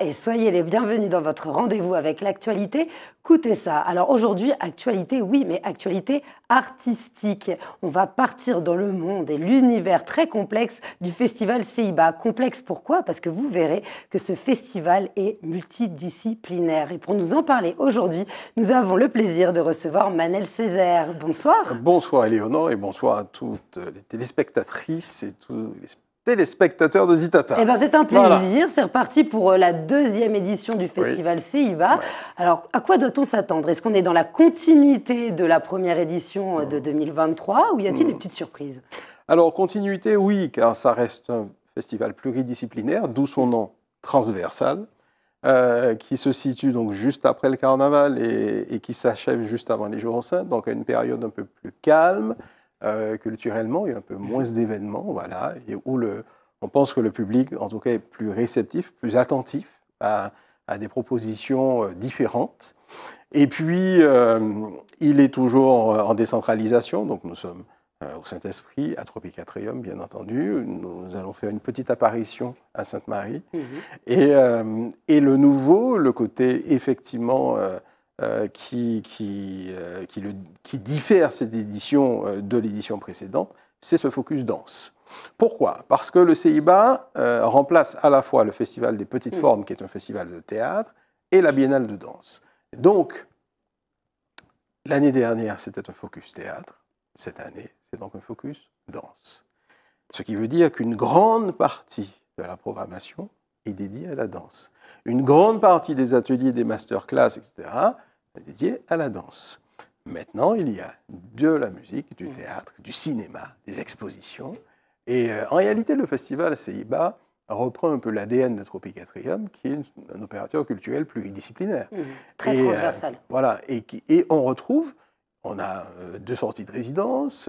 et soyez les bienvenus dans votre rendez-vous avec l'actualité. Écoutez ça. Alors aujourd'hui, actualité, oui, mais actualité artistique. On va partir dans le monde et l'univers très complexe du festival CIBA. Complexe pourquoi Parce que vous verrez que ce festival est multidisciplinaire. Et pour nous en parler aujourd'hui, nous avons le plaisir de recevoir Manel Césaire. Bonsoir. Bonsoir Éléonore et bonsoir à toutes les téléspectatrices et tous les les spectateurs de Zitata. Eh ben, c'est un plaisir. C'est reparti pour euh, la deuxième édition du festival CIBA. Alors, à quoi doit-on s'attendre Est-ce qu'on est dans la continuité de la première édition euh, de 2023 ou y a-t-il des petites surprises Alors, continuité, oui, car ça reste un festival pluridisciplinaire, d'où son nom transversal. Euh, qui se situe donc juste après le carnaval et, qui s'achève juste avant les jours saints, donc à une période un peu plus calme, euh, culturellement, il y a un peu moins d'événements, voilà, et où le, on pense que le public, en tout cas, est plus réceptif, plus attentif à, des propositions euh, différentes. Et puis, euh, il est toujours en décentralisation, donc nous sommes au Saint-Esprit, à Tropicatrium, bien entendu. Nous allons faire une petite apparition à Sainte-Marie. Mhm. Et, le nouveau, le côté effectivement euh, euh, qui, diffère cette édition euh, de l'édition précédente, c'est ce focus danse. Pourquoi Parce que le CIBA remplace à la fois le Festival des Petites mm. Formes, qui est un festival de théâtre, et la Biennale de danse. Donc, l'année dernière, c'était un focus théâtre. Cette année, c'est donc un focus danse. Ce qui veut dire qu'une grande partie de la programmation est dédiée à la danse. Une grande partie des ateliers, des masterclass, etc., dédié à la danse. Maintenant, il y a de la musique, du mm. théâtre, du cinéma, des expositions. Et euh, en réalité, le festival CIBA reprend un peu l'ADN de Tropicatrium, qui est un opérateur culturel pluridisciplinaire. Mm. très euh, transversal. voilà, et, et, on retrouve, on a euh, deux sorties de résidence,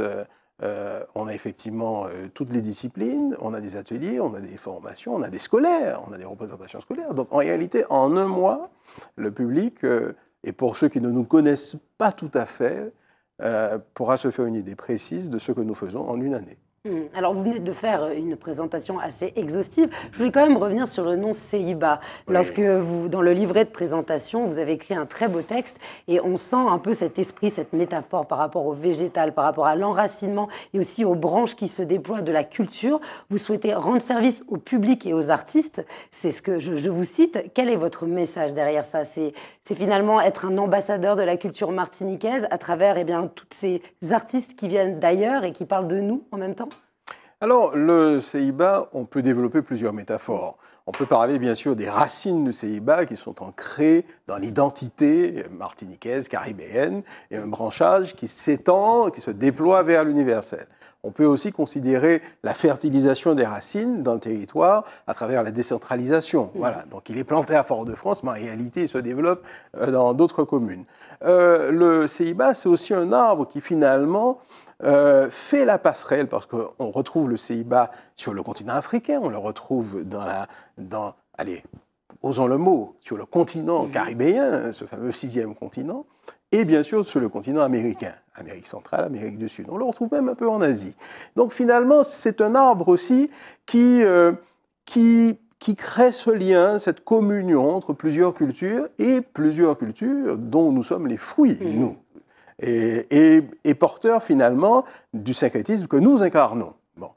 on a effectivement toutes les disciplines, on a des ateliers, on a des formations, on a des scolaires, on a des représentations scolaires. Donc en réalité, en un mois, le public et pour ceux qui ne nous connaissent pas tout à fait, euh, pourra se faire une idée précise de ce que nous faisons en une année. Hmm. Alors, vous venez de faire euh, une présentation assez exhaustive. Je voulais quand même revenir sur le nom CIBA. Lorsque vous, dans le livret de présentation, vous avez écrit un très beau texte et on sent un peu cet esprit, cette métaphore par rapport au végétal, par rapport à l'enracinement et aussi aux branches qui se déploient de la culture. Vous souhaitez rendre service au public et aux artistes. C'est ce que je, vous cite. Quel est votre message derrière ça C'est finalement être un ambassadeur de la culture martiniquaise à travers eh bien, toutes ces artistes qui viennent d'ailleurs et qui parlent de nous en même temps alors, le CIBA, on peut développer plusieurs métaphores. On peut parler bien sûr des racines du CIBA qui sont ancrées dans l'identité martiniquaise, caribéenne, et un branchage qui s'étend, qui se déploie vers l'universel. On peut aussi considérer la fertilisation des racines dans le territoire à travers la décentralisation. Mmh. Voilà, donc il est planté à Fort-de-France, mais en réalité, il se développe euh, dans d'autres communes. Euh, le CIBA, c'est aussi un arbre qui finalement euh, fait la passerelle, parce qu'on retrouve le CIBA sur le continent africain, on le retrouve dans la... Dans, allez, osons le mot, sur le continent mhm. caribéen, ce fameux sixième continent, et bien sûr sur le continent américain, Amérique centrale, Amérique du Sud. On le retrouve même un peu en Asie. Donc finalement, c'est un arbre aussi qui, euh, qui, crée ce lien, cette communion entre plusieurs cultures et plusieurs cultures dont nous sommes les fruits, mhm. nous et, porteur finalement du syncrétisme que nous incarnons. Bon.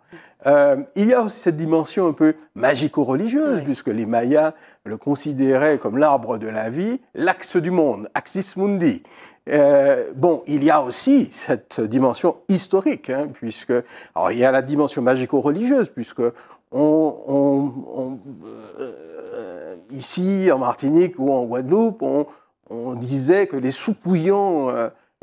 Euh, il y a aussi cette dimension un peu magico-religieuse, puisque les Mayas le considéraient comme l'arbre de la vie, l'axe du monde, axis mundi. Euh, bon, il y a aussi cette dimension historique, hein, puisque alors, il y a la dimension magico-religieuse, puisque on, euh, ici en Martinique ou en Guadeloupe, on, on disait que les soupouillants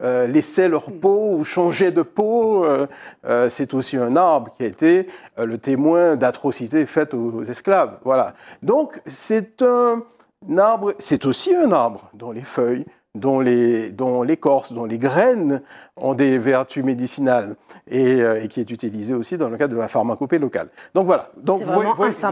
euh, laissaient leur hmm. peau ou changeaient de peau. Euh, euh, c'est aussi un arbre qui a été le témoin d'atrocités faites aux, aux, esclaves. Voilà. Donc c'est un arbre, c'est aussi un arbre dont les feuilles dont les, dont l'écorce, dont les graines ont des vertus médicinales euh, et, qui est utilisée aussi dans le cadre de la pharmacopée locale. Donc voilà. Donc vous,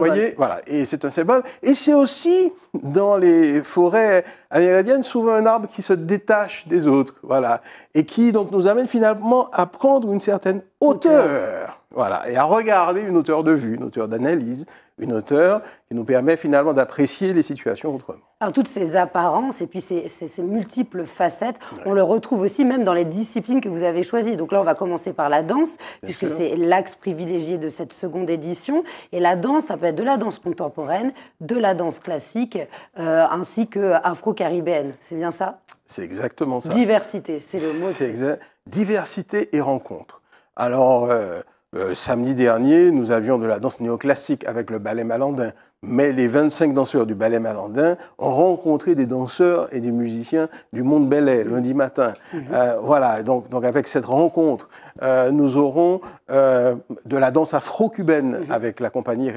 voyez, voilà, et c'est un symbole. Et c'est aussi dans les forêts amérindiennes souvent un arbre qui se détache des autres, voilà, et qui donc nous amène finalement à prendre une certaine hauteur, hauteur. voilà, et à regarder une hauteur de vue, une hauteur d'analyse, une hauteur qui nous permet finalement d'apprécier les situations autrement. Alors, toutes ces apparences et puis ces, multiples facettes. On le retrouve aussi même dans les disciplines que vous avez choisies. Donc là, on va commencer par la danse, puisque c'est l'axe privilégié de cette seconde édition. Et la danse, ça peut être de la danse contemporaine, de la danse classique, euh, ainsi que afro-caribéenne. C'est bien ça C'est exactement ça. Diversité, c'est le mot. C'est exact. Diversité et rencontre. Alors, euh, euh, samedi dernier, nous avions de la danse néoclassique avec le ballet malandin, mais les 25 danseurs du ballet malandin ont rencontré des danseurs et des musiciens du monde ballet lundi matin. Euh, voilà, donc, avec cette rencontre, euh, nous aurons de la danse afro-cubaine avec la compagnie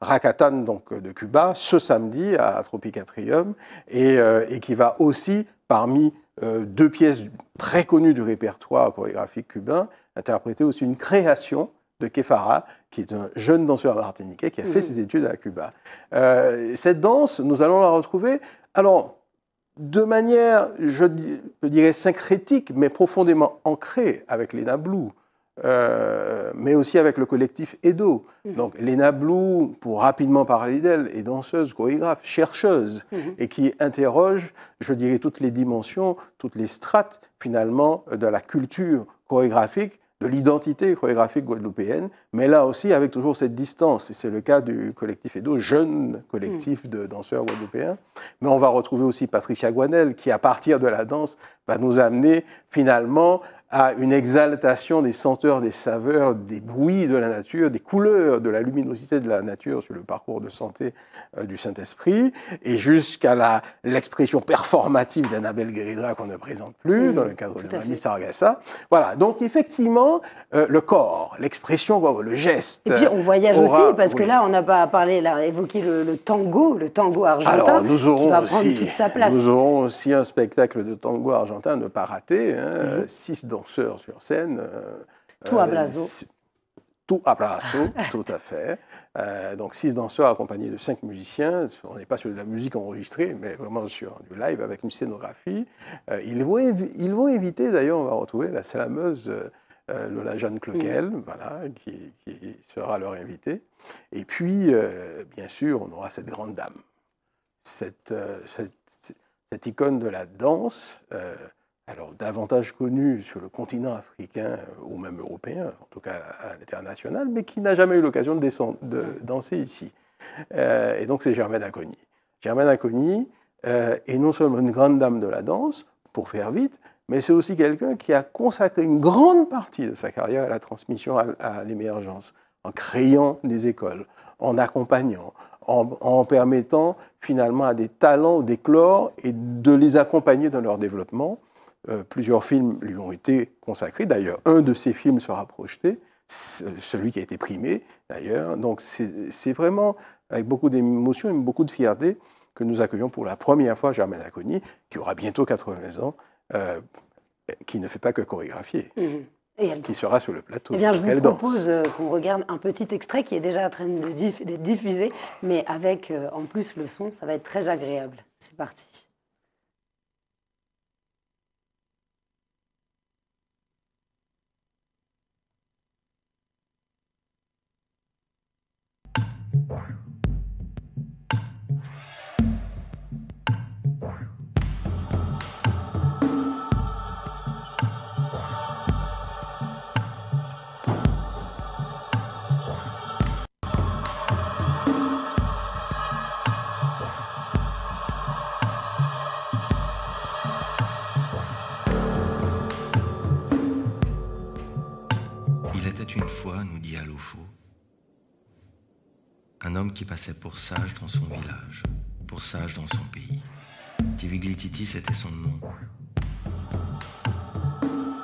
Rakatan donc, de Cuba ce samedi à Tropicatrium et qui va aussi, parmi euh, deux pièces très connues du répertoire chorégraphique cubain, interprétées aussi une création de Kefara, qui est un jeune danseur martiniquais qui a fait mm. ses études à Cuba. Euh, cette danse, nous allons la retrouver, alors, de manière, je, dirais, syncrétique, mais profondément ancrée avec les blue euh, mais aussi avec le collectif Edo. Mhm. Donc Lena Blou, pour rapidement parler d'elle, est danseuse, chorégraphe, chercheuse, mhm. et qui interroge, je dirais, toutes les dimensions, toutes les strates, finalement, de la culture chorégraphique de l'identité chorégraphique guadeloupéenne, mais là aussi avec toujours cette distance. Et c'est le cas du collectif Edo, jeune collectif mhm. de danseurs guadeloupéens. Mais on va retrouver aussi Patricia Guanel, qui à partir de la danse va nous amener finalement à une exaltation des senteurs, des saveurs, des bruits de la nature, des couleurs, de la luminosité de la nature sur le parcours de santé euh, du Saint-Esprit, et jusqu'à l'expression performative d'Annabelle Guérida qu'on ne présente plus dans le cadre de Mamie Sargassa. Voilà, donc effectivement, euh, le corps, l'expression, le geste. Et puis on voyage aussi, parce que là, on n'a pas parlé, évoqué le, tango, le tango argentin, Alors, nous qui va prendre toute sa place. Nous aurons aussi un spectacle de tango argentin, ne pas rater, hein, 6 dans sur scène. Euh, tout à euh, Tout à tout à fait. Euh, donc six danseurs accompagnés de cinq musiciens. On n'est pas sur de la musique enregistrée, mais vraiment sur du live avec une scénographie. ils, vont ils vont éviter, d'ailleurs, on va retrouver la salameuse Lola Jeanne Cloquel, mm. voilà, qui, sera leur invitée. Et puis, bien sûr, on aura cette grande dame, cette, cette, cette icône de la danse alors davantage connu sur le continent africain euh, ou même européen, en tout cas à l'international, mais qui n'a jamais eu l'occasion de, danser ici. Euh, et donc c'est Germaine Acogny. Germaine Acogny euh, est non seulement une grande dame de la danse, pour faire vite, mais c'est aussi quelqu'un qui a consacré une grande partie de sa carrière à la transmission, à, l'émergence, en créant des écoles, en accompagnant, en, en, permettant finalement à des talents d'éclore et de les accompagner dans leur développement. Euh, plusieurs films lui ont été consacrés. D'ailleurs, un de ces films sera projeté, celui qui a été primé, d'ailleurs. Donc, c'est vraiment avec beaucoup d'émotion et beaucoup de fierté que nous accueillons pour la première fois Germaine Aconi, qui aura bientôt 80 ans, euh, qui ne fait pas que chorégraphier. Mmh. Et elle qui sera sur le plateau. Eh je vous propose euh, qu'on regarde un petit extrait qui est déjà en train d'être diffusé, mais avec en plus le son, ça va être très agréable. C'est parti. Bye. passait pour sage dans son village, pour sage dans son pays. Tiviglititi, c'était son nom.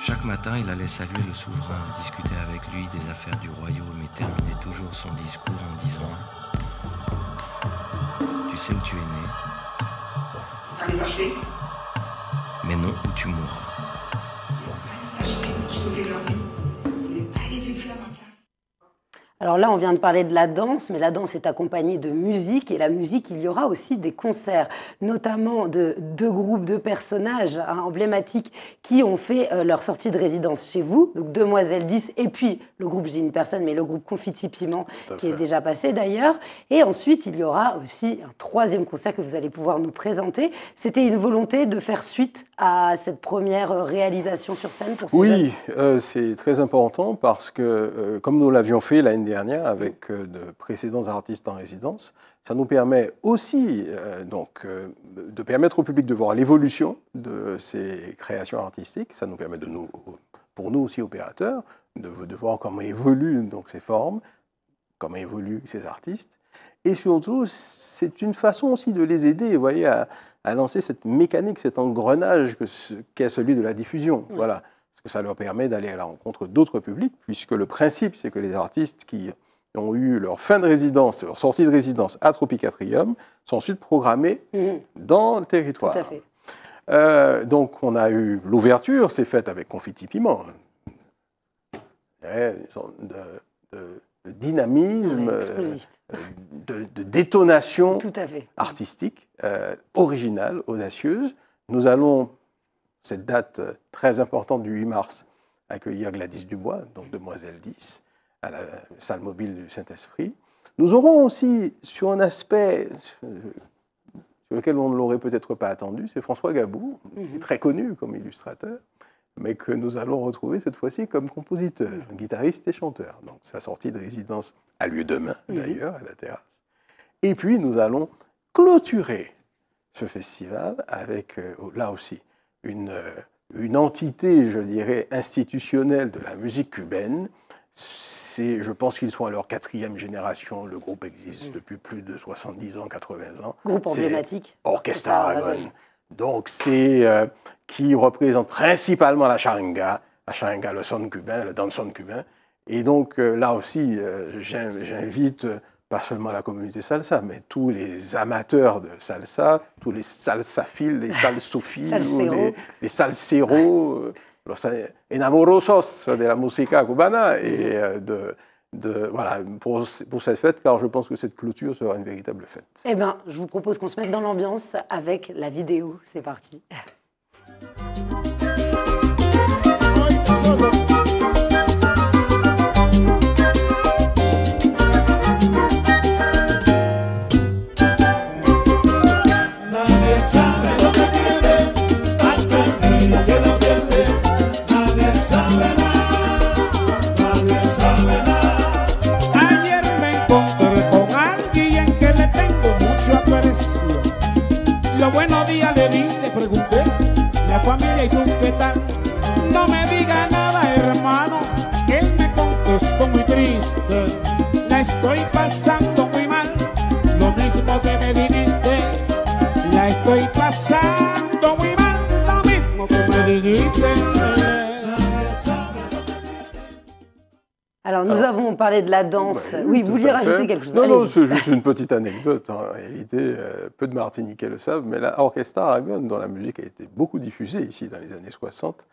Chaque matin, il allait saluer le souverain, discuter avec lui des affaires du royaume et terminer toujours son discours en disant Tu sais où tu es né Mais non où tu mourras. Alors là, on vient de parler de la danse, mais la danse est accompagnée de musique, et la musique, il y aura aussi des concerts, notamment de deux groupes de personnages hein, emblématiques qui ont fait euh, leur sortie de résidence chez vous, donc Demoiselle 10, et puis le groupe J'ai une personne, mais le groupe Confiti Piment, qui est déjà passé d'ailleurs. Et ensuite, il y aura aussi un troisième concert que vous allez pouvoir nous présenter. C'était une volonté de faire suite à cette première euh, réalisation sur scène pour ces Oui, euh, c'est très important parce que, comme nous l'avions fait l'année dernière mm. avec euh, de précédents artistes en résidence. Ça nous permet aussi euh, donc, euh, de permettre au public de voir l'évolution de ces créations artistiques. Ça nous permet de nous, pour nous aussi opérateurs, de, de voir comment évoluent donc, ces formes, comment évoluent ces artistes. Et surtout, c'est une façon aussi de les aider, voyez, à, lancer cette mécanique, cet engrenage qu'est celui de la diffusion. Voilà parce que ça leur permet d'aller à la rencontre d'autres publics, puisque le principe, c'est que les artistes qui ont eu leur fin de résidence, leur sortie de résidence à Tropicatrium, sont ensuite programmés mhm. dans le territoire. Tout à fait. Euh, donc on a eu l'ouverture, c'est faite avec confetti piment. Eh, de, dynamisme, euh, de, détonation artistique, euh, originale, audacieuse. Nous allons cette date euh, très importante du 8 mars, accueillir Gladys Dubois, donc Demoiselle 10, à la salle mobile du Saint-Esprit. Nous aurons aussi, sur un aspect euh, sur lequel on ne l'aurait peut-être pas attendu, c'est François Gabou, mhm. très connu comme illustrateur, mais que nous allons retrouver cette fois-ci comme compositeur, guitariste et chanteur. Donc sa sortie de résidence a lieu demain, mhm. d'ailleurs, à la terrasse. Et puis nous allons clôturer ce festival avec, euh, oh, là aussi, euh, une, entité, je dirais, institutionnelle de la musique cubaine. C'est, je pense qu'ils sont à leur quatrième génération. Le groupe existe depuis plus de 70 ans, 80 ans. Groupe emblématique. Orchestra Aragon. Donc, c'est euh, qui représente principalement la charinga, la charanga, le son cubain, le son cubain. Et donc, euh, là aussi, j'invite pas seulement la communauté salsa, mais tous les amateurs de salsa, tous les salsaphiles, les salsophiles, les, les salseros, euh, los enamorosos de la música cubana et euh, de, de, voilà, pour, pour, cette fête, car je pense que cette clôture sera une véritable fête. Eh bien, je vous propose qu'on se mette dans l'ambiance avec la vidéo. C'est parti. familia qué tal. No me diga nada, hermano. Él me contestó muy triste. La estoy pasando muy mal. Lo mismo que me dijiste. La estoy pasando muy mal. Lo mismo que me dijiste. Alors, nous avons parlé de la bah, danse. oui, vous vouliez rajouter quelque chose Non, non, c'est juste une petite anecdote. Hein. En réalité, euh, peu de Martiniquais le savent, mais la Orchestra Aragon, dont la musique a été beaucoup diffusée ici dans les années 60,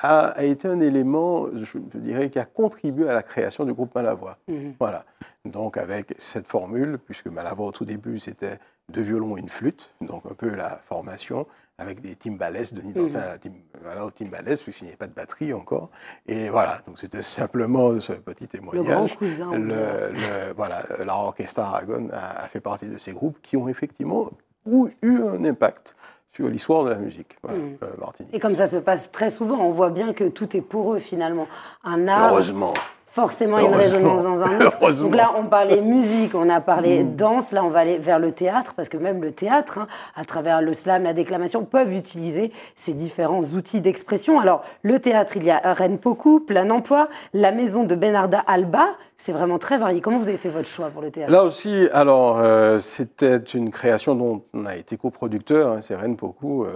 a, été un élément, je dirais, qui a contribué à la création du groupe Malavoie. Mhm. Voilà. Donc avec cette formule, puisque Malavoie au tout début c'était deux violons et une flûte, donc un peu la formation avec des timbales, Denis mhm. Dantin à tim, voilà, timbales, puisqu'il n'y avait pas de batterie encore. Et voilà, donc c'était simplement ce petit témoignage. Le grand cousin. Le, voilà, l'orchestre Aragon a, a fait partie de ces groupes qui ont effectivement eu un impact sur l'histoire de la musique. Voilà, hmm. euh, Et comme ça se passe très souvent, on voit bien que tout est pour eux finalement. Un art. Heureusement forcément une résonance dans un autre. Donc là, on parlait musique, on a parlé mm. danse, là, on va aller vers le théâtre, parce que même le théâtre, hein, à travers le slam, la déclamation, peuvent utiliser ces différents outils d'expression. Alors, le théâtre, il y a Rennes-Pocou, Plein Emploi, la maison de Benarda Alba, c'est vraiment très varié. Comment vous avez fait votre choix pour le théâtre Là aussi, alors, euh, c'était une création dont on a été coproducteur, hein, c'est Rennes-Pocou. Euh,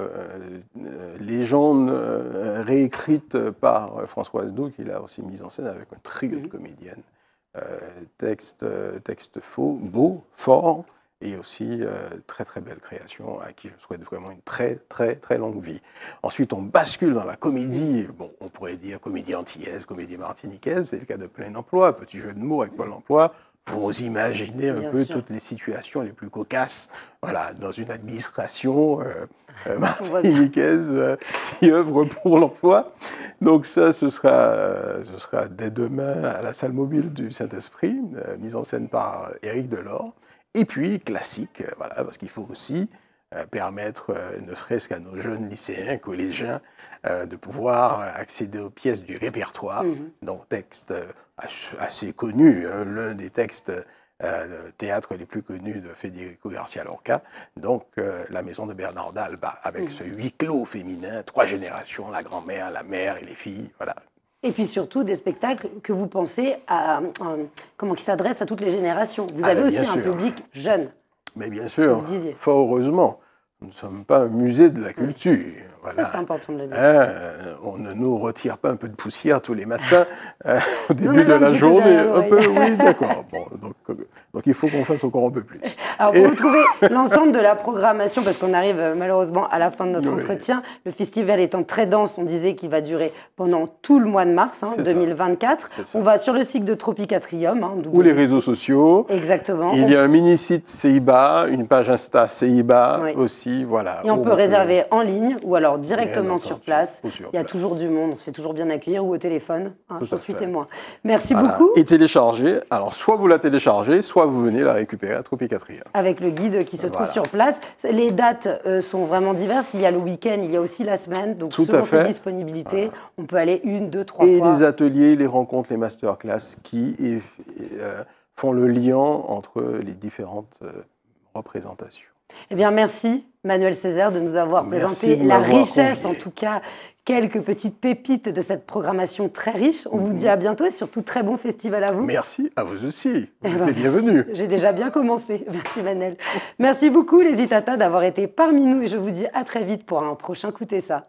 euh, légende réécrite par Françoise Doux, qui l'a aussi mise en scène avec un très Mhm. comédienne. Euh, texte, euh, texte faux, beau, fort, et aussi euh, très très belle création à qui je souhaite vraiment une très très très longue vie. Ensuite, on bascule dans la comédie. Bon, on pourrait dire comédie antillaise, comédie martiniquaise, c'est le cas de Plein Emploi, petit jeu de mots avec Pôle Emploi vous imaginez un peu toutes les situations les plus cocasses, voilà, dans une administration euh, euh martiniquaise euh, qui œuvre pour l'emploi. Donc ça, ce sera, euh, ce sera dès demain à la salle mobile du Saint-Esprit, mise en scène par Éric Delors. Et puis, classique, voilà, parce qu'il faut aussi euh, permettre, euh, ne serait-ce qu'à nos jeunes lycéens, collégiens, euh, de pouvoir accéder aux pièces du répertoire, donc mhm. dont textes assez connu, hein, l'un des textes euh, théâtre les plus connus de Federico Garcia Lorca, donc la maison de Bernard d'Alba, avec mhm. ce huis clos féminin, trois générations, la grand-mère, la mère et les filles, voilà. Et puis surtout des spectacles que vous pensez à, comment qui s'adressent à toutes les générations. Vous ah, avez ben, aussi un public jeune. Mais bien sûr, fort heureusement, nous ne sommes pas un musée de la hum. culture c'est important de le dire. Hein, euh, on ne nous retire pas un peu de poussière tous les matins euh, au début de la journée. Un peu, oui, d'accord. Bon, donc, donc, il faut qu'on fasse encore un peu plus. Alors, vous trouvez l'ensemble de la programmation, parce qu'on arrive euh, malheureusement à la fin de notre entretien, le festival étant très dense, on disait qu'il va durer pendant tout le mois de mars 2024. Hein, on va sur le site de Tropicatrium. Hein, Ou les réseaux sociaux. Exactement. Il y a un mini-site CIBA, une page Insta CIBA aussi. Voilà. Et on peut réserver en ligne ou alors directement sur place. il y a toujours du monde, on se fait toujours bien accueillir ou au téléphone. Hein, suis témoin. Merci beaucoup. Et télécharger. Alors, soit vous la téléchargez, soit vous venez la récupérer à Tropicatria. Avec le guide qui se trouve sur place. Les dates euh, sont vraiment diverses. Il y a le week-end, il y a aussi la semaine. Donc, Tout selon ses disponibilités, on peut aller une, deux, trois Et les ateliers, les rencontres, les masterclass qui euh, font le lien entre les différentes euh, représentations. Eh bien, merci Manuel Césaire de nous avoir présenté la richesse, en tout cas quelques petites pépites de cette programmation très riche. On vous mhm. dit à bientôt et surtout très bon festival à vous. Merci à vous aussi. Eh vous êtes ben, bienvenue. J'ai déjà bien commencé. Merci Manuel. Merci beaucoup les Itata d'avoir été parmi nous et je vous dis à très vite pour un prochain Coutez ça.